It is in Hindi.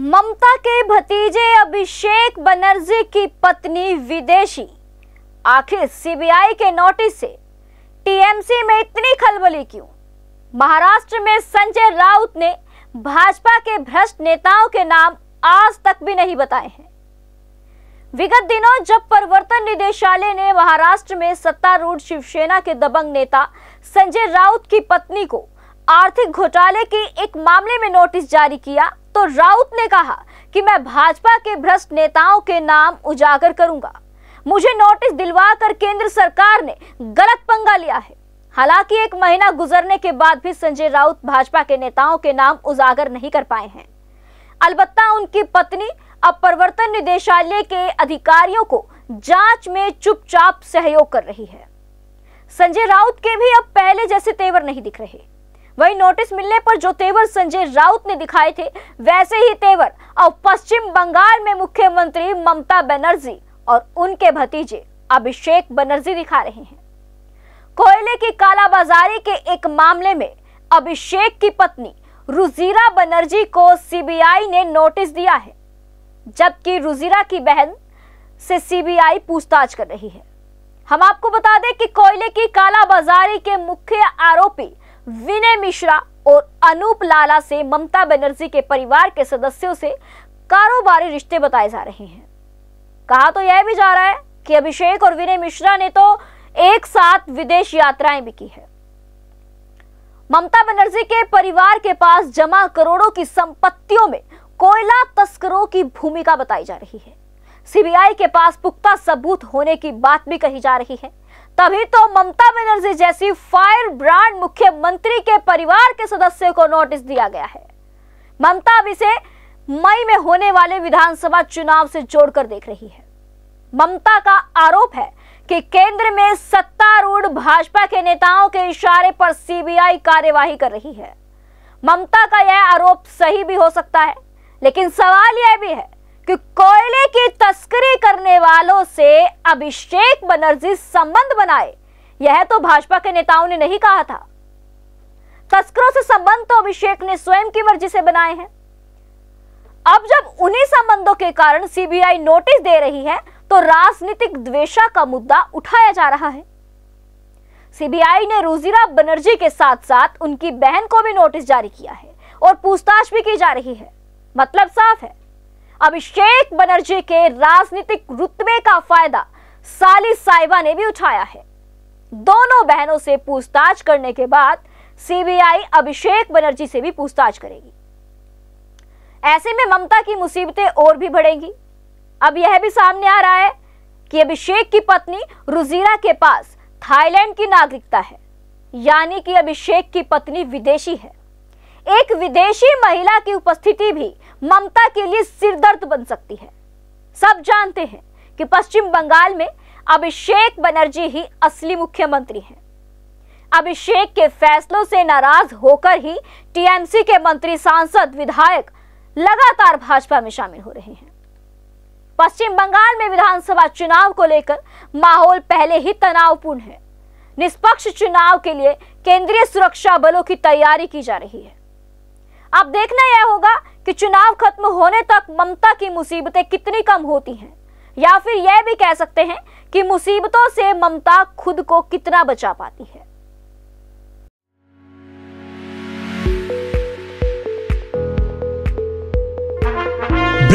ममता के भतीजे अभिषेक बनर्जी की पत्नी विदेशी आखिर सीबीआई के नोटिस से टीएमसी में इतनी खलबली क्यों महाराष्ट्र में संजय राउत ने भाजपा के भ्रष्ट नेताओं के नाम आज तक भी नहीं बताए हैं विगत दिनों जब प्रवर्तन निदेशालय ने महाराष्ट्र में सत्तारूढ़ शिवसेना के दबंग नेता संजय राउत की पत्नी को आर्थिक घोटाले के एक मामले में नोटिस जारी किया तो राउत ने कहा कि मैं भाजपा के भ्रष्ट नेताओं के नाम उजागर करूंगा मुझे नोटिस दिलवा कर केंद्र सरकार ने गलत पंगा लिया है हालांकि एक महीना गुजरने के बाद भी संजय राउत भाजपा के नेताओं के नाम उजागर नहीं कर पाए हैं अलबत्ता उनकी पत्नी अब प्रवर्तन निदेशालय के अधिकारियों को जांच में चुपचाप सहयोग कर रही है संजय राउत के भी अब पहले जैसे तेवर नहीं दिख रहे वही नोटिस मिलने पर जो तेवर संजय राउत ने दिखाए थे वैसे ही तेवर अब पश्चिम बंगाल में मुख्यमंत्री ममता बनर्जी और उनके भतीजे अभिषेक बनर्जी दिखा रहे हैं कोयले की कालाबाजारी के एक मामले में अभिषेक की पत्नी रुजीरा बनर्जी को सीबीआई ने नोटिस दिया है जबकि रुजीरा की बहन से सीबीआई पूछताछ कर रही है हम आपको बता दें कि कोयले की कालाबाजारी के मुख्य आरोपी विनय मिश्रा और अनूप लाला से ममता बनर्जी के परिवार के सदस्यों से कारोबारी रिश्ते बताए जा रहे हैं कहा तो यह भी जा रहा है कि अभिषेक और विनय मिश्रा ने तो एक साथ विदेश यात्राएं भी की है ममता बनर्जी के परिवार के पास जमा करोड़ों की संपत्तियों में कोयला तस्करों की भूमिका बताई जा रही है सीबीआई के पास पुख्ता सबूत होने की बात भी कही जा रही है तभी तो ममता बनर्जी जैसी फायर ब्रांड मुख्यमंत्री के परिवार के सदस्यों को नोटिस दिया गया है ममता अब इसे मई में होने वाले विधानसभा चुनाव से जोड़कर देख रही है ममता का आरोप है कि केंद्र में सत्तारूढ़ भाजपा के नेताओं के इशारे पर सीबीआई कार्यवाही कर रही है ममता का यह आरोप सही भी हो सकता है लेकिन सवाल यह भी है कि कोयले की तस्करी करने वालों से अभिषेक बनर्जी संबंध बनाए यह तो भाजपा के नेताओं ने नहीं कहा था तस्करों से संबंध तो अभिषेक ने स्वयं की मर्जी से बनाए हैं अब जब उन्हीं संबंधों के कारण सीबीआई नोटिस दे रही है तो राजनीतिक द्वेषा का मुद्दा उठाया जा रहा है सीबीआई ने रुजिरा बनर्जी के साथ साथ उनकी बहन को भी नोटिस जारी किया है और पूछताछ भी की जा रही है मतलब साफ है अभिषेक बनर्जी के राजनीतिक रुतबे का फायदा साली साहिबा ने भी उठाया है दोनों बहनों से पूछताछ करने के बाद सीबीआई अभिषेक बनर्जी से भी पूछताछ करेगी ऐसे में ममता की मुसीबतें और भी बढ़ेंगी अब यह भी सामने आ रहा है कि अभिषेक की पत्नी रुजीरा के पास थाईलैंड की नागरिकता है यानी कि अभिषेक की पत्नी विदेशी है एक विदेशी महिला की उपस्थिति भी ममता के लिए सिरदर्द बन सकती है सब जानते हैं कि पश्चिम बंगाल में अभिषेक बनर्जी ही असली मुख्यमंत्री हैं अभिषेक के फैसलों से नाराज होकर ही टीएमसी के मंत्री सांसद विधायक लगातार भाजपा में शामिल हो रहे हैं पश्चिम बंगाल में विधानसभा चुनाव को लेकर माहौल पहले ही तनावपूर्ण है निष्पक्ष चुनाव के लिए केंद्रीय सुरक्षा बलों की तैयारी की जा रही है अब देखना यह होगा कि चुनाव खत्म होने तक ममता की मुसीबतें कितनी कम होती हैं या फिर यह भी कह सकते हैं कि मुसीबतों से ममता खुद को कितना बचा पाती है